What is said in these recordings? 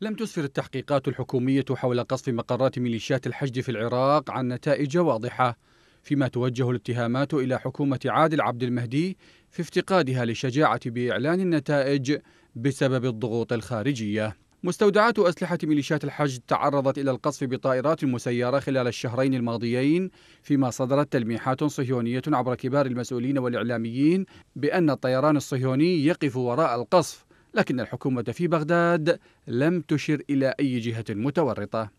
لم تسفر التحقيقات الحكومية حول قصف مقرات ميليشيات الحشد في العراق عن نتائج واضحة فيما توجه الاتهامات إلى حكومة عادل عبد المهدي في افتقادها للشجاعة بإعلان النتائج بسبب الضغوط الخارجية مستودعات أسلحة ميليشيات الحشد تعرضت إلى القصف بطائرات مسيرة خلال الشهرين الماضيين فيما صدرت تلميحات صهيونية عبر كبار المسؤولين والإعلاميين بأن الطيران الصهيوني يقف وراء القصف لكن الحكومة في بغداد لم تشر إلى أي جهة متورطة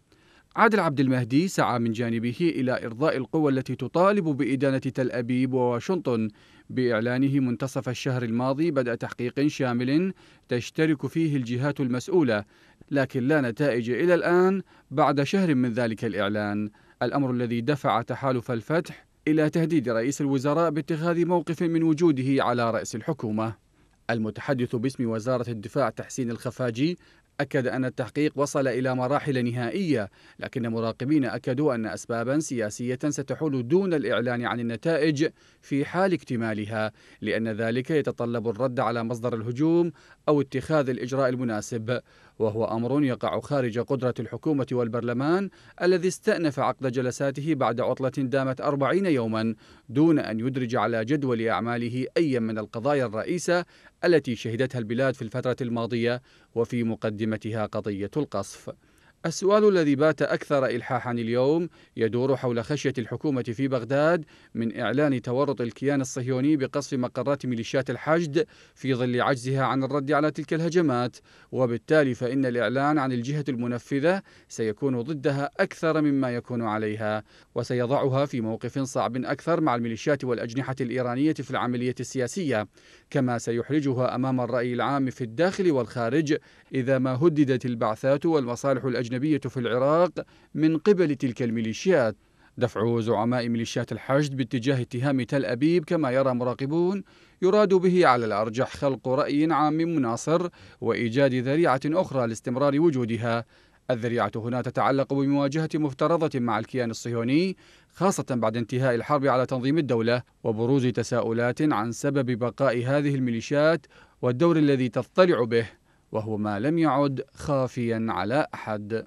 عادل عبد المهدي سعى من جانبه إلى إرضاء القوى التي تطالب بإدانة تل أبيب وواشنطن بإعلانه منتصف الشهر الماضي بدء تحقيق شامل تشترك فيه الجهات المسؤولة لكن لا نتائج إلى الآن بعد شهر من ذلك الإعلان الأمر الذي دفع تحالف الفتح إلى تهديد رئيس الوزراء باتخاذ موقف من وجوده على رأس الحكومة المتحدث باسم وزارة الدفاع تحسين الخفاجي أكد أن التحقيق وصل إلى مراحل نهائية لكن مراقبين أكدوا أن أسبابا سياسية ستحول دون الإعلان عن النتائج في حال اكتمالها لأن ذلك يتطلب الرد على مصدر الهجوم أو اتخاذ الإجراء المناسب وهو أمر يقع خارج قدرة الحكومة والبرلمان الذي استأنف عقد جلساته بعد عطلة دامت أربعين يوما دون أن يدرج على جدول أعماله أي من القضايا الرئيسة التي شهدتها البلاد في الفترة الماضية وفي مقدمتها قضية القصف السؤال الذي بات أكثر إلحاحا اليوم يدور حول خشية الحكومة في بغداد من إعلان تورط الكيان الصهيوني بقصف مقرات ميليشيات الحشد في ظل عجزها عن الرد على تلك الهجمات، وبالتالي فإن الإعلان عن الجهة المنفذة سيكون ضدها أكثر مما يكون عليها، وسيضعها في موقف صعب أكثر مع الميليشيات والأجنحة الإيرانية في العملية السياسية، كما سيحرجها أمام الرأي العام في الداخل والخارج إذا ما هددت البعثات والمصالح الأجنبية الأجنبية في العراق من قبل تلك الميليشيات دفع زعماء ميليشيات الحشد باتجاه اتهام تل أبيب كما يرى مراقبون يراد به على الأرجح خلق رأي عام مناصر وإيجاد ذريعة أخرى لاستمرار وجودها الذريعة هنا تتعلق بمواجهة مفترضة مع الكيان الصهيوني خاصة بعد انتهاء الحرب على تنظيم الدولة وبروز تساؤلات عن سبب بقاء هذه الميليشيات والدور الذي تضطلع به وهو ما لم يعد خافيا على أحد